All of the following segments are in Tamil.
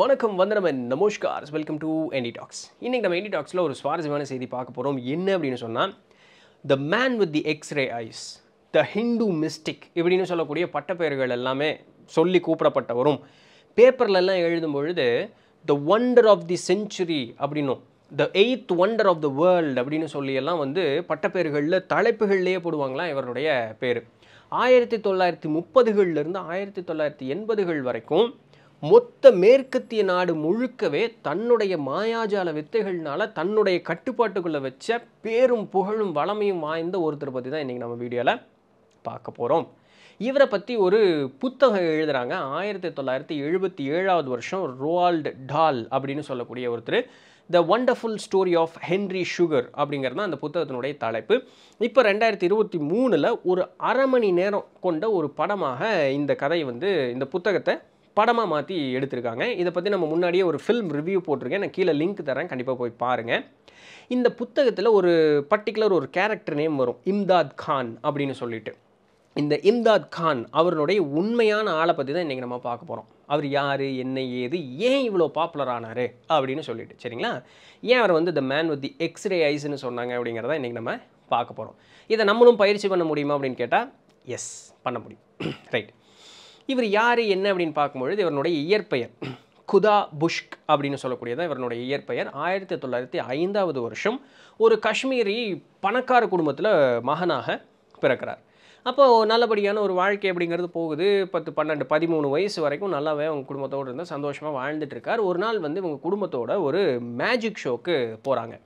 வணக்கம் வந்தனமன் நமஸ்கார் வெல்கம் டு என்டி டாக்ஸ் இன்றைக்கி நம்ம என்டி டாக்ஸில் ஒரு சுவாரஸ்யமான செய்தி பார்க்க போகிறோம் என்ன அப்படின்னு சொன்னால் the man with the x ray eyes the Hindu mystic இப்படின்னு சொல்லக்கூடிய பட்டப்பெயர்கள் எல்லாமே சொல்லி கூப்பிடப்பட்டவரும் பேப்பர்லெல்லாம் எழுதும் பொழுது the wonder of the century அப்படின்னும் the eighth wonder of the world அப்படின்னு சொல்லியெல்லாம் வந்து பட்டப்பேர்களில் தலைப்புகள்லேயே போடுவாங்களாம் இவருடைய பேர் ஆயிரத்தி தொள்ளாயிரத்தி முப்பதுகள்லேருந்து ஆயிரத்தி தொள்ளாயிரத்தி எண்பதுகள் வரைக்கும் மொத்த மேற்கத்திய நாடு முழுக்கவே தன்னுடைய மாயாஜால வித்தைகள்னால தன்னுடைய கட்டுப்பாட்டுக்குள்ளே வச்ச பேரும் புகழும் வளமையும் வாய்ந்த ஒருத்தர் பற்றி தான் இன்றைக்கி நம்ம வீடியோவில் பார்க்க போகிறோம் இவரை பற்றி ஒரு புத்தகம் எழுதுகிறாங்க ஆயிரத்தி தொள்ளாயிரத்தி எழுபத்தி ஏழாவது வருஷம் ரோவால்டு டால் அப்படின்னு சொல்லக்கூடிய ஒருத்தர் the wonderful story of Henry Sugar அப்படிங்கிறது தான் அந்த புத்தகத்தினுடைய தலைப்பு இப்போ ரெண்டாயிரத்தி இருபத்தி மூணில் ஒரு அரை மணி நேரம் கொண்ட ஒரு படமாக இந்த கதை வந்து இந்த புத்தகத்தை படமாக மாற்றி எடுத்திருக்காங்க இதை பற்றி நம்ம முன்னாடியே ஒரு ஃபில்ம் ரிவ்யூ போட்டிருக்கேன் நான் கீழே லிங்க் தரேன் கண்டிப்பாக போய் பாருங்கள் இந்த புத்தகத்தில் ஒரு பர்டிகுலர் ஒரு கேரக்டர் நேம் வரும் இம்தாத் கான் அப்படின்னு சொல்லிட்டு இந்த இம்தாத் கான் அவருடைய உண்மையான ஆளை பற்றி தான் இன்றைக்கி நம்ம பார்க்க போகிறோம் அவர் யார் என்ன ஏது ஏன் இவ்வளோ பாப்புலர் ஆனார் அப்படின்னு சொல்லிட்டு சரிங்களா ஏன் அவர் வந்து the man with the x ray ஐஸ்னு சொன்னாங்க அப்படிங்கிறத இன்றைக்கி நம்ம பார்க்க போகிறோம் இதை நம்மளும் பயிற்சி பண்ண முடியுமா அப்படின்னு கேட்டால் எஸ் பண்ண முடியும் ரைட் இவர் யார் என்ன அப்படின்னு பார்க்கும்பொழுது இவருடைய இயற்பெயர் குதா புஷ்க் அப்படின்னு சொல்லக்கூடியதான் இவருடைய இயற்பெயர் ஆயிரத்தி தொள்ளாயிரத்தி ஐந்தாவது வருஷம் ஒரு காஷ்மீரி பணக்கார குடும்பத்தில் மகனாக பிறக்கிறார் அப்போது நல்லபடியான ஒரு வாழ்க்கை அப்படிங்கிறது போகுது பத்து பன்னெண்டு பதிமூணு வயசு வரைக்கும் நல்லாவே அவங்க குடும்பத்தோடு இருந்தால் சந்தோஷமாக வாழ்ந்துட்டு இருக்கார் ஒரு நாள் வந்து இவங்க குடும்பத்தோட ஒரு மேஜிக் ஷோக்கு போகிறாங்க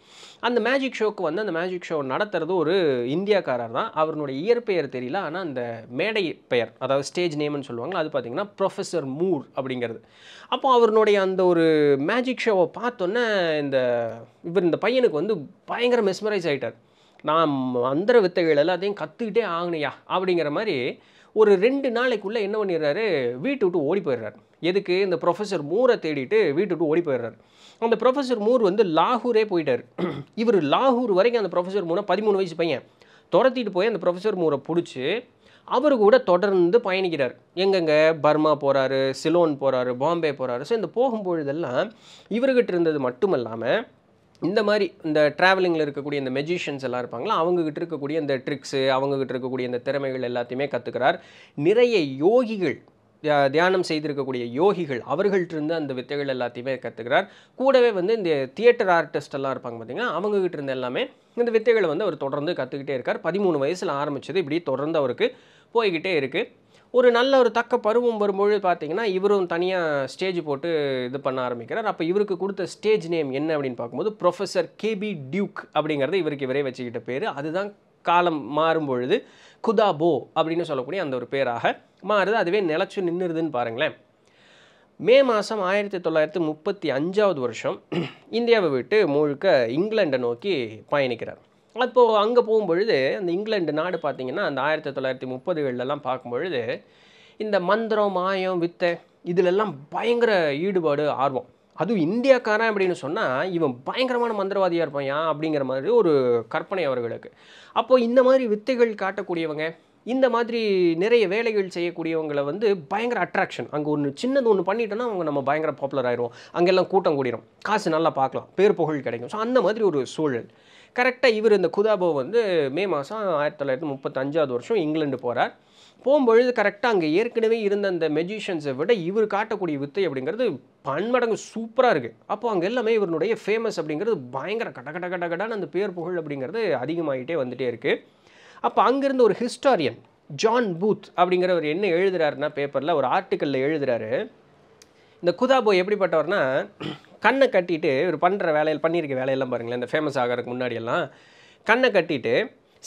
அந்த மேஜிக் ஷோக்கு வந்து அந்த மேஜிக் ஷோ நடத்துறது ஒரு இந்தியாக்காரர் தான் அவருடைய இயற்பெயர் தெரியல ஆனால் அந்த மேடை பெயர் அதாவது ஸ்டேஜ் நேம்னு சொல்லுவாங்க அது பார்த்திங்கன்னா ப்ரொஃபஸர் மூர் அப்படிங்கிறது அப்போ அவருடைய அந்த ஒரு மேஜிக் ஷோவை பார்த்தோன்னே இந்த இவர் இந்த பையனுக்கு வந்து பயங்கர மெஸ்மரைஸ் ஆகிட்டார் நான் மந்திர வித்தைகள் எல்லாத்தையும் கற்றுக்கிட்டே ஆகணையா அப்படிங்கிற மாதிரி ஒரு ரெண்டு நாளைக்குள்ளே என்ன பண்ணிடுறாரு வீட்டு விட்டு ஓடி போயிடுறாரு எதுக்கு இந்த ப்ரொஃபஸர் மூரை தேடிட்டு வீட்டு விட்டு ஓடி போயிடுறாரு அந்த ப்ரொஃபஸர் மூர் வந்து லாகூரே போயிட்டார் இவர் லாகூர் வரைக்கும் அந்த ப்ரொஃபஸர் மூனை பதிமூணு வயசு பையன் துரத்திட்டு போய் அந்த ப்ரொஃபஸர் மூரை பிடிச்சி அவர் கூட தொடர்ந்து பயணிக்கிறார் எங்கெங்கே பர்மா போகிறாரு சிலோன் போகிறாரு பாம்பே போகிறாரு ஸோ இந்த போகும்பொழுதெல்லாம் இவர்கிட்ட இருந்தது மட்டும் இல்லாமல் இந்த மாதிரி இந்த ட்ராவலிங்கில் இருக்கக்கூடிய இந்த மெஜிஷியன்ஸ் எல்லாம் இருப்பாங்களா அவங்கக்கிட்ட இருக்கக்கூடிய இந்த ட்ரிக்ஸு அவங்கக்கிட்ட இருக்கக்கூடிய இந்த திறமைகள் எல்லாத்தையுமே கற்றுக்கிறார் நிறைய யோகிகள் தியானம் செய்திருக்கக்கூடிய யோகிகள் அவர்கள்ட்டிருந்து அந்த வித்தைகள் எல்லாத்தையுமே கற்றுக்கிறார் கூடவே வந்து இந்த தியேட்டர் ஆர்டிஸ்ட் எல்லாம் இருப்பாங்க பார்த்திங்கன்னா அவங்ககிட்ட இருந்து எல்லாமே இந்த வித்தைகளை வந்து அவர் தொடர்ந்து கற்றுக்கிட்டே இருக்கார் பதிமூணு வயசில் ஆரம்பித்தது இப்படி தொடர்ந்து அவருக்கு போய்கிட்டே இருக்குது ஒரு நல்ல ஒரு தக்க பருவம் வரும்பொழுது பார்த்தீங்கன்னா இவரும் தனியாக ஸ்டேஜ் போட்டு இது பண்ண ஆரம்பிக்கிறார் அப்போ இவருக்கு கொடுத்த ஸ்டேஜ் நேம் என்ன அப்படின்னு பார்க்கும்போது ப்ரொஃபஸர் கேபி டியூக் அப்படிங்கிறது இவருக்கு இவரே வச்சுக்கிட்ட பேர் அதுதான் காலம் மாறும் பொழுது குதாபோ அப்படின்னு சொல்லக்கூடிய அந்த ஒரு பேராக மாறுது அதுவே நிலச்சி நின்றுதுன்னு பாருங்களேன் மே மாதம் ஆயிரத்தி தொள்ளாயிரத்தி முப்பத்தி அஞ்சாவது வருஷம் இந்தியாவை விட்டு முழுக்க இங்கிலாண்டை நோக்கி பயணிக்கிறார் அப்போது அங்கே போகும்பொழுது அந்த இங்கிலாந்து நாடு பார்த்திங்கன்னா அந்த ஆயிரத்தி தொள்ளாயிரத்தி முப்பதுகளெல்லாம் பார்க்கும்பொழுது இந்த மந்திரம் மாயம் வித்தை இதிலெல்லாம் பயங்கர ஈடுபாடு ஆர்வம் அதுவும் இந்தியாக்காரன் அப்படின்னு சொன்னால் இவன் பயங்கரமான மந்திரவாதியாக இருப்பான் ஏன் அப்படிங்கிற மாதிரி ஒரு கற்பனை அவர்களுக்கு அப்போது இந்த மாதிரி வித்தைகள் காட்டக்கூடியவங்க இந்த மாதிரி நிறைய வேலைகள் செய்யக்கூடியவங்களை வந்து பயங்கர அட்ராக்ஷன் அங்கே ஒன்று சின்னது ஒன்று பண்ணிட்டோன்னா அவங்க நம்ம பயங்கர பாப்புலர் ஆயிடுவோம் அங்கெல்லாம் கூட்டம் கூடிடும் காசு நல்லா பார்க்கலாம் பேர் புகழ் கிடைக்கும் ஸோ அந்த மாதிரி ஒரு சூழல் கரெக்டாக இவர் இந்த குதாபோ வந்து மே மாதம் ஆயிரத்தி தொள்ளாயிரத்தி முப்பத்தஞ்சாவது வருஷம் இங்கிலாந்து போகிறார் போகும்பொழுது கரெக்டாக அங்கே ஏற்கனவே இருந்த அந்த மெஜிஷியன்ஸை விட இவர் காட்டக்கூடிய வித்தை அப்படிங்கிறது பன்மடங்கு சூப்பராக இருக்குது அப்போ அங்கே எல்லாமே இவருடைய ஃபேமஸ் அப்படிங்கிறது பயங்கர கட கட கட கடான அந்த பேர் புகழ் அப்படிங்கிறது அதிகமாகிட்டே வந்துகிட்டே இருக்குது அப்போ அங்கேருந்து ஒரு ஹிஸ்டாரியன் ஜான் பூத் அப்படிங்கிறவர் என்ன எழுதுறாருன்னா பேப்பரில் ஒரு ஆர்டிக்கலில் எழுதுறாரு இந்த குதாபோ எப்படிப்பட்டவர்னா கண்ணை கட்டிட்டு இவர் பண்ணுற வேலையில் பண்ணியிருக்க வேலையெல்லாம் பாருங்களேன் இந்த ஃபேமஸ் ஆகிறதுக்கு முன்னாடியெல்லாம் கண்ணை கட்டிட்டு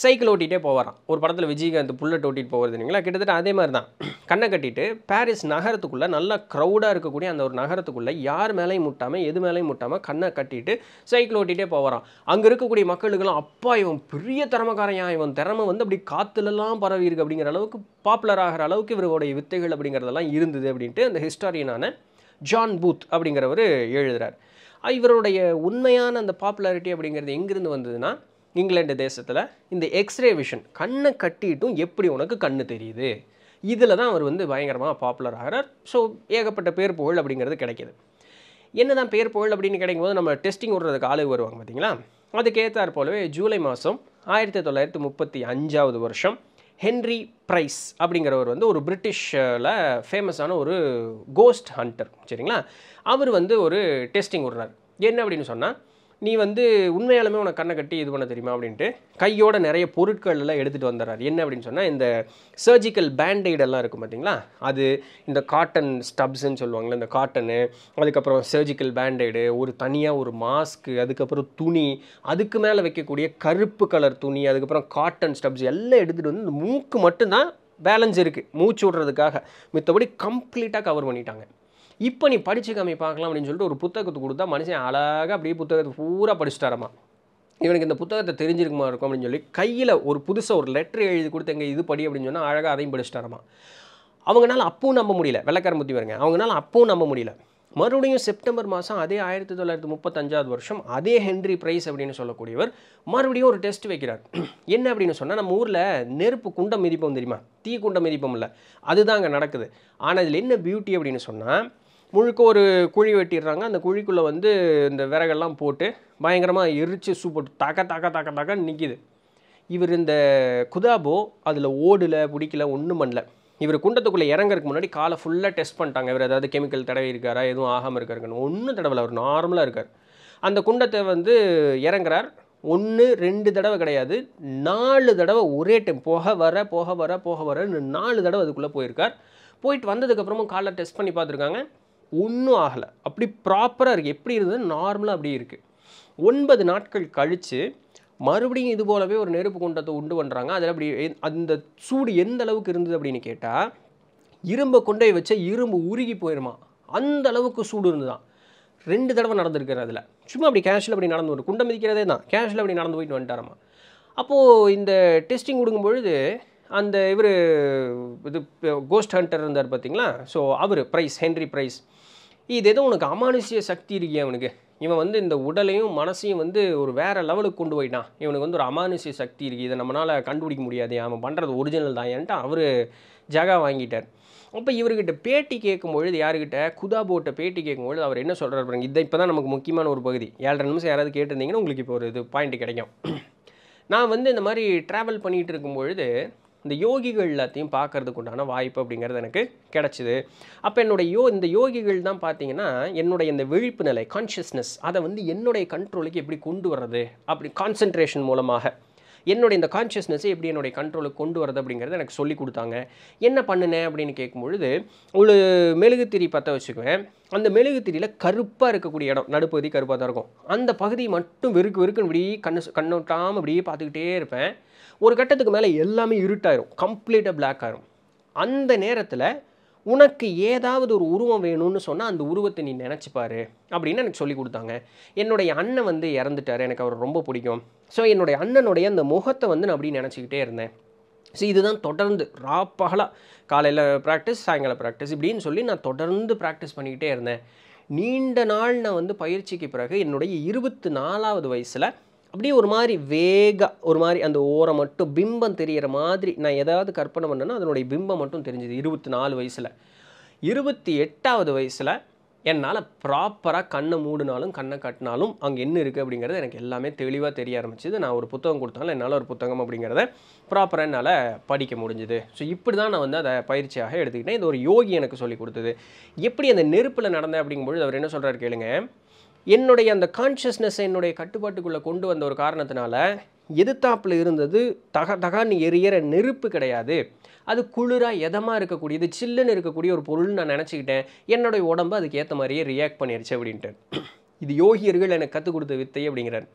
சைக்கிள் ஓட்டிகிட்டே போவாராம் ஒரு படத்தில் விஜயகாந்த் புல்லட் ஓட்டிகிட்டு போகிறது இல்லைங்களா கிட்டத்தட்ட அதே மாதிரி தான் கண்ணை கட்டிட்டு பாரிஸ் நகரத்துக்குள்ளே நல்லா க்ரௌடாக இருக்கக்கூடிய அந்த ஒரு நகரத்துக்குள்ளே யார் மேலேயும் முட்டாமல் எது மேலேயும் முட்டாமல் கண்ணை கட்டிட்டு சைக்கிள் ஓட்டிகிட்டே போகிறான் அங்கே இருக்கக்கூடிய மக்களுக்கெல்லாம் அப்பா இவன் பெரிய திறமைக்காரையா இவன் திறமை வந்து அப்படி காற்றுலலாம் பரவி இருக்கு அப்படிங்கிற அளவுக்கு பாப்புலர் ஆகிற அளவுக்கு இவருடைய வித்தைகள் அப்படிங்கிறதெல்லாம் இருந்தது அப்படின்ட்டு அந்த ஹிஸ்டாரியனான ஜான் பூத் அப்படிங்கிறவர் எழுதுகிறார் இவருடைய உண்மையான அந்த பாப்புலாரிட்டி அப்படிங்கிறது எங்கேருந்து வந்ததுன்னா இங்கிலாந்து தேசத்தில் இந்த எக்ஸ்ரே விஷன் கண்ணை கட்டிட்டும் எப்படி உனக்கு கண்ணு தெரியுது இதில் தான் அவர் வந்து பயங்கரமாக பாப்புலர் ஆகிறார் ஸோ ஏகப்பட்ட பேர் புகழ் அப்படிங்கிறது கிடைக்கிது என்ன தான் பேர் புகழ் அப்படின்னு கிடைக்கும் போது நம்ம டெஸ்டிங் விடுறதுக்கு ஆளு வருவாங்க பார்த்தீங்களா அதுக்கேற்றாற் போலவே ஜூலை மாதம் ஆயிரத்தி தொள்ளாயிரத்தி முப்பத்தி அஞ்சாவது வருஷம் ஹென்ரி ப்ரைஸ் அப்படிங்கிறவர் வந்து ஒரு பிரிட்டிஷில் ஃபேமஸான ஒரு கோஸ்ட் ஹண்டர் சரிங்களா அவர் வந்து ஒரு டெஸ்டிங் விடுறார் என்ன அப்படின்னு சொன்னால் நீ வந்து உண்மையாலுமே உனக்கு கண்ணை கட்டி இது பண்ண தெரியுமா அப்படின்ட்டு கையோட நிறைய பொருட்கள் எல்லாம் எடுத்துகிட்டு வந்துடுறாரு என்ன அப்படின்னு சொன்னால் இந்த சர்ஜிக்கல் பேண்டைடெல்லாம் இருக்கும் பார்த்தீங்களா அது இந்த காட்டன் ஸ்டப்ஸ்ன்னு சொல்லுவாங்களே இந்த காட்டனு அதுக்கப்புறம் சர்ஜிக்கல் பேண்டைடு ஒரு தனியாக ஒரு மாஸ்க்கு அதுக்கப்புறம் துணி அதுக்கு மேலே வைக்கக்கூடிய கருப்பு கலர் துணி அதுக்கப்புறம் காட்டன் ஸ்டப்ஸ் எல்லாம் எடுத்துகிட்டு வந்து இந்த மூக்கு மட்டும்தான் பேலன்ஸ் இருக்குது மூச்சு விடுறதுக்காக மித்தபடி கம்ப்ளீட்டாக கவர் பண்ணிட்டாங்க இப்போ நீ படித்து கம்மி பார்க்கலாம் அப்படின்னு சொல்லிட்டு ஒரு புத்தகத்தை கொடுத்தா மனுஷன் அழகாக அப்படியே புத்தகத்தை பூரா படிச்சுட்டாரம்மா இவனுக்கு இந்த புத்தகத்தை தெரிஞ்சிருக்குமா இருக்கும் அப்படின்னு சொல்லி கையில் ஒரு புதுசாக ஒரு லெட்ரு எழுதி கொடுத்து எங்கள் இது படி அப்படின்னு சொன்னால் அழகாக அதையும் படிச்சுட்டாரம்மா அவங்களால அப்பவும் நம்ப முடியல வெள்ளக்காரன் புத்தி வருங்க அவங்களால அப்பவும் நம்ப முடியல மறுபடியும் செப்டம்பர் மாதம் அதே ஆயிரத்தி தொள்ளாயிரத்தி முப்பத்தஞ்சாவது வருஷம் அதே ஹென்ரி ப்ரைஸ் அப்படின்னு சொல்லக்கூடியவர் மறுபடியும் ஒரு டெஸ்ட் வைக்கிறார் என்ன அப்படின்னு சொன்னால் நம்ம ஊரில் நெருப்பு குண்டம் மிதிப்போம் தெரியுமா தீ குண்டம் மிதிப்போம் இல்லை அதுதான் அங்கே நடக்குது ஆனால் இதில் என்ன பியூட்டி அப்படின்னு சொன்னால் முழுக்க ஒரு குழி வெட்டிடுறாங்க அந்த குழிக்குள்ளே வந்து இந்த விறகெல்லாம் போட்டு பயங்கரமாக எரிச்சு சூப்பர் தாக்க தாக்க தாக்க தாக்க நிற்கிது இவர் இந்த குதாபோ அதில் ஓடல பிடிக்கல ஒன்றும் பண்ணல இவர் குண்டத்துக்குள்ளே இறங்கறதுக்கு முன்னாடி காலை ஃபுல்லாக டெஸ்ட் பண்ணிட்டாங்க இவர் ஏதாவது கெமிக்கல் தடவை இருக்காரா எதுவும் ஆகாமல் இருக்காருங்கன்னு ஒன்றும் தடவை அவர் நார்மலாக இருக்கார் அந்த குண்டத்தை வந்து இறங்குறார் ஒன்று ரெண்டு தடவை கிடையாது நாலு தடவை ஒரே டைம் போக வர போக வர போக வரன்னு நாலு தடவை அதுக்குள்ளே போயிருக்கார் போயிட்டு வந்ததுக்கப்புறமும் காலை டெஸ்ட் பண்ணி பார்த்துருக்காங்க ஒன்றும் ஆகலை அப்படி ப்ராப்பராக இருக்குது எப்படி இருந்தது நார்மலாக அப்படியே இருக்குது ஒன்பது நாட்கள் கழித்து மறுபடியும் இது போலவே ஒரு நெருப்பு குண்டத்தை உண்டு பண்ணுறாங்க அதில் அப்படி அந்த சூடு எந்த அளவுக்கு இருந்தது அப்படின்னு கேட்டால் இரும்பை கொண்டே வச்சா இரும்பு உருகி போயிடுமா அந்த அளவுக்கு சூடு இருந்துதான் ரெண்டு தடவை நடந்துருக்குற அதில் சும்மா அப்படி கேஷில் அப்படி நடந்து வரும் குண்டை மிதிக்கிறதே தான் கேஷில் அப்படி நடந்து போயிட்டு வந்துட்டாரம்மா அப்போது இந்த டெஸ்டிங் கொடுக்கும்பொழுது பொழுது அந்த இவர் இது கோஸ்ட் ஹண்டர் இருந்தார் பார்த்தீங்களா ஸோ அவர் ப்ரைஸ் ஹென்ரி ப்ரைஸ் இது எதுவும் உனக்கு அமானுஷிய சக்தி இருக்கியா அவனுக்கு இவன் வந்து இந்த உடலையும் மனசையும் வந்து ஒரு வேறு லெவலுக்கு கொண்டு போயிட்டான் இவனுக்கு வந்து ஒரு அமானுஷ்ய சக்தி இருக்குது இதை நம்மளால் கண்டுபிடிக்க முடியாது அவன் பண்ணுறது ஒரிஜினல் தான் ஏன்ட்டு அவர் ஜகா வாங்கிட்டார் அப்போ இவர்கிட்ட பேட்டி கேட்கும்பொழுது யாருக்கிட்ட போட்ட பேட்டி கேட்கும்பொழுது அவர் என்ன சொல்கிறார் பாருங்க இதை இப்போ தான் நமக்கு முக்கியமான ஒரு பகுதி ஏழரை நிமிஷம் யாராவது கேட்டிருந்தீங்கன்னா உங்களுக்கு இப்போ ஒரு இது பாயிண்ட் கிடைக்கும் நான் வந்து இந்த மாதிரி ட்ராவல் பண்ணிகிட்டு இருக்கும்பொழுது இந்த யோகிகள் எல்லாத்தையும் பார்க்கறதுக்கு உண்டான வாய்ப்பு அப்படிங்கிறது எனக்கு கிடச்சிது அப்போ என்னுடைய யோ இந்த யோகிகள் தான் பார்த்தீங்கன்னா என்னுடைய இந்த விழிப்பு நிலை கான்ஷியஸ்னஸ் அதை வந்து என்னுடைய கண்ட்ரோலுக்கு எப்படி கொண்டு வர்றது அப்படி கான்சன்ட்ரேஷன் மூலமாக என்னுடைய இந்த கான்ஷியஸ்னஸை எப்படி என்னுடைய கண்ட்ரோலுக்கு கொண்டு வரது அப்படிங்கிறத எனக்கு சொல்லி கொடுத்தாங்க என்ன பண்ணினேன் அப்படின்னு கேட்கும்பொழுது ஒரு மெழுகுத்திரி பற்ற வச்சுக்குவேன் அந்த மெழுகுத்திரியில் கருப்பாக இருக்கக்கூடிய இடம் நடுப்பகுதி கருப்பாக தான் இருக்கும் அந்த பகுதி மட்டும் வெறுக்கு வெறுக்குன்னு இப்படி கண்ணு கண்ணோட்டாமல் இப்படியே பார்த்துக்கிட்டே இருப்பேன் ஒரு கட்டத்துக்கு மேலே எல்லாமே இருட்டாயிரும் கம்ப்ளீட்டாக பிளாக் ஆயிரும் அந்த நேரத்தில் உனக்கு ஏதாவது ஒரு உருவம் வேணும்னு சொன்னால் அந்த உருவத்தை நீ நினச்சிப்பார் அப்படின்னு எனக்கு சொல்லி கொடுத்தாங்க என்னுடைய அண்ணன் வந்து இறந்துட்டார் எனக்கு அவர் ரொம்ப பிடிக்கும் ஸோ என்னுடைய அண்ணனுடைய அந்த முகத்தை வந்து நான் அப்படி நினச்சிக்கிட்டே இருந்தேன் ஸோ இதுதான் தொடர்ந்து ராப்பகலாக காலையில் ப்ராக்டிஸ் சாயங்காலம் ப்ராக்டிஸ் இப்படின்னு சொல்லி நான் தொடர்ந்து ப்ராக்டிஸ் பண்ணிக்கிட்டே இருந்தேன் நீண்ட நாள் நான் வந்து பயிற்சிக்கு பிறகு என்னுடைய இருபத்தி நாலாவது வயசில் அப்படியே ஒரு மாதிரி வேக ஒரு மாதிரி அந்த ஓரம் மட்டும் பிம்பம் தெரிகிற மாதிரி நான் எதாவது கற்பனை பண்ணேன்னா அதனுடைய பிம்பம் மட்டும் தெரிஞ்சுது இருபத்தி நாலு வயசில் இருபத்தி எட்டாவது வயசில் என்னால் ப்ராப்பராக கண்ணை மூடினாலும் கண்ணை கட்டினாலும் அங்கே என்ன இருக்குது அப்படிங்கிறது எனக்கு எல்லாமே தெளிவாக தெரிய ஆரம்பிச்சிது நான் ஒரு புத்தகம் கொடுத்தாலும் என்னால் ஒரு புத்தகம் அப்படிங்கிறத ப்ராப்பராக என்னால் படிக்க முடிஞ்சுது ஸோ இப்படி தான் நான் வந்து அதை பயிற்சியாக எடுத்துக்கிட்டேன் இது ஒரு யோகி எனக்கு சொல்லி கொடுத்தது எப்படி அந்த நெருப்பில் நடந்தேன் அப்படிங்கும்பொழுது அவர் என்ன சொல்கிறார் கேளுங்க என்னுடைய அந்த கான்ஷியஸ்னஸை என்னுடைய கட்டுப்பாட்டுக்குள்ளே கொண்டு வந்த ஒரு காரணத்தினால எதிர்த்தாப்பில் இருந்தது தக தகான்னு எரியற நெருப்பு கிடையாது அது குளிராக எதமாக இருக்கக்கூடியது சில்லுன்னு இருக்கக்கூடிய ஒரு பொருள்னு நான் நினச்சிக்கிட்டேன் என்னுடைய உடம்பு அதுக்கு ஏற்ற மாதிரியே ரியாக்ட் பண்ணிடுச்சு அப்படின்ட்டு இது யோகியர்கள் எனக்கு கற்றுக் கொடுத்த வித்தை அப்படிங்கிறார்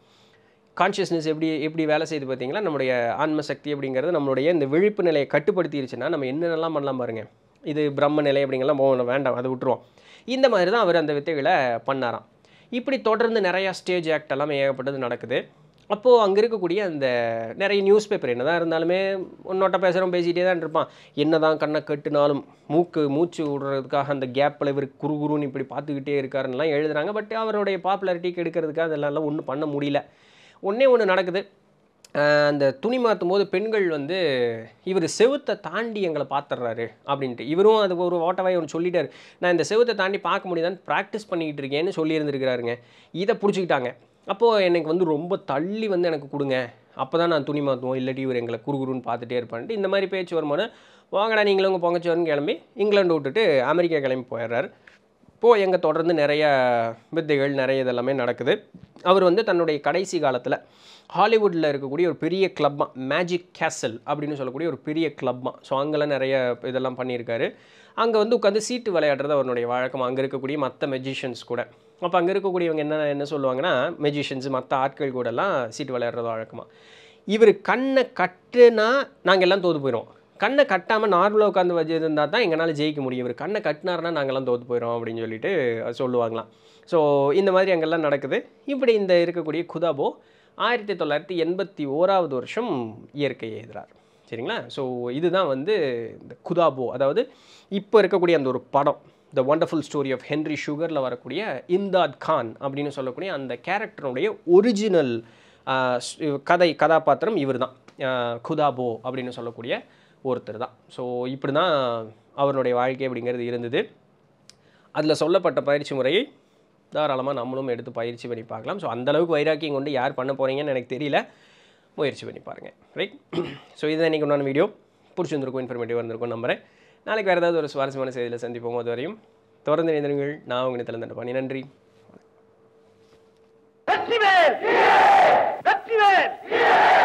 கான்ஷியஸ்னஸ் எப்படி எப்படி வேலை செய்து பார்த்தீங்கன்னா நம்முடைய ஆன்மசக்தி அப்படிங்கிறது நம்மளுடைய இந்த விழிப்பு நிலையை கட்டுப்படுத்திடுச்சுன்னா நம்ம என்னென்னலாம் பண்ணலாம் பாருங்கள் இது பிரம்ம நிலை அப்படிங்கலாம் போகணும் வேண்டாம் அதை விட்டுருவோம் இந்த மாதிரி தான் அவர் அந்த வித்தைகளை பண்ணாராம் இப்படி தொடர்ந்து நிறையா ஸ்டேஜ் ஆக்ட் எல்லாமே ஏகப்பட்டது நடக்குது அப்போது அங்கே இருக்கக்கூடிய அந்த நிறைய நியூஸ் பேப்பர் என்ன தான் இருந்தாலுமே ஒன்னோட்ட பேசுகிறோம் பேசிகிட்டே தான் இருப்பான் என்ன தான் கண்ணை கட்டுனாலும் மூக்கு மூச்சு விடுறதுக்காக அந்த கேப்பில் இவர் குறுகுருன்னு இப்படி பார்த்துக்கிட்டே இருக்காருன்னெலாம் எழுதுகிறாங்க பட் அவருடைய பாப்புலாரிட்டி கெடுக்கிறதுக்காக அதெல்லாம் ஒன்றும் பண்ண முடியல ஒன்றே ஒன்று நடக்குது அந்த துணி மாற்றும் போது பெண்கள் வந்து இவர் செவுத்தை தாண்டி எங்களை பார்த்துட்றாரு அப்படின்ட்டு இவரும் அது ஒரு ஓட்டவாய் ஒன்று சொல்லிட்டார் நான் இந்த செவுத்தை தாண்டி பார்க்க முடியுதான்னு ப்ராக்டிஸ் பண்ணிக்கிட்டு இருக்கேன்னு சொல்லியிருந்துருக்கிறாருங்க இதை பிடிச்சிக்கிட்டாங்க அப்போது எனக்கு வந்து ரொம்ப தள்ளி வந்து எனக்கு கொடுங்க அப்போ தான் நான் துணி மாற்றுவோம் இல்லாட்டி இவர் எங்களை குறுகுருன்னு பார்த்துட்டே இருப்பான்ட்டு இந்த மாதிரி பேச்சு வருமானம் வாங்கடா நீங்களும் உங்கள் பொங்கச்சோர்னு கிளம்பி இங்கிலாண்டு விட்டுட்டு அமெரிக்கா கிளம்பி போயிடுறாரு இப்போது எங்கே தொடர்ந்து நிறைய வித்தைகள் நிறைய இதெல்லாமே நடக்குது அவர் வந்து தன்னுடைய கடைசி காலத்தில் ஹாலிவுட்டில் இருக்கக்கூடிய ஒரு பெரிய கிளப்மா மேஜிக் கேசல் அப்படின்னு சொல்லக்கூடிய ஒரு பெரிய கிளப்மா ஸோ அங்கெல்லாம் நிறைய இதெல்லாம் பண்ணியிருக்காரு அங்கே வந்து உட்காந்து சீட்டு விளையாடுறது அவருடைய வழக்கம் அங்கே இருக்கக்கூடிய மற்ற மெஜிஷியன்ஸ் கூட அப்போ அங்கே இருக்கக்கூடியவங்க என்ன என்ன சொல்லுவாங்கன்னா மெஜிஷியன்ஸ் மற்ற ஆட்கள் கூடலாம் சீட்டு விளையாடுறது வழக்கமாக இவர் கண்ணை கட்டுனா நாங்கள் எல்லாம் தோது போயிடுவோம் கண்ணை கட்டாமல் நார்மலாக உட்காந்து வச்சிருந்தா தான் எங்களால் ஜெயிக்க முடியும் இவர் கண்ணை கட்டினார்னா நாங்கள்லாம் தோற்று போயிடும் அப்படின்னு சொல்லிட்டு சொல்லுவாங்களாம் ஸோ இந்த மாதிரி அங்கெல்லாம் நடக்குது இப்படி இந்த இருக்கக்கூடிய குதாபோ ஆயிரத்தி தொள்ளாயிரத்தி எண்பத்தி ஓராவது வருஷம் இயற்கையை எழுதுகிறார் சரிங்களா ஸோ இதுதான் வந்து இந்த குதாபோ அதாவது இப்போ இருக்கக்கூடிய அந்த ஒரு படம் the wonderful story of Henry சுகரில் வரக்கூடிய இம்தாத் கான் அப்படின்னு சொல்லக்கூடிய அந்த கேரக்டருடைய ஒரிஜினல் கதை கதாபாத்திரம் இவர் தான் குதாபோ அப்படின்னு சொல்லக்கூடிய ஒருத்தர் தான் ஸோ இப்படி தான் அவருடைய வாழ்க்கை அப்படிங்கிறது இருந்தது அதில் சொல்லப்பட்ட பயிற்சி முறையை தாராளமாக நம்மளும் எடுத்து பயிற்சி பண்ணி பார்க்கலாம் ஸோ அந்தளவுக்கு வைராக்கியம் கொண்டு யார் பண்ண போகிறீங்கன்னு எனக்கு தெரியல முயற்சி பண்ணி பாருங்கள் ரைட் ஸோ இதுதான் இன்றைக்கி உண்டான வீடியோ பிடிச்சிருந்துருக்கும் இன்ஃபர்மேட்டிவாக இருந்திருக்கும் நம்புகிறேன் நாளைக்கு வேறு ஏதாவது ஒரு சுவாரஸ்யமான செய்தியில் சந்திப்போம் அது வரையும் தொடர்ந்து இணைந்திருங்கள் நான் உங்களை திறந்து பண்ணி நன்றி see it!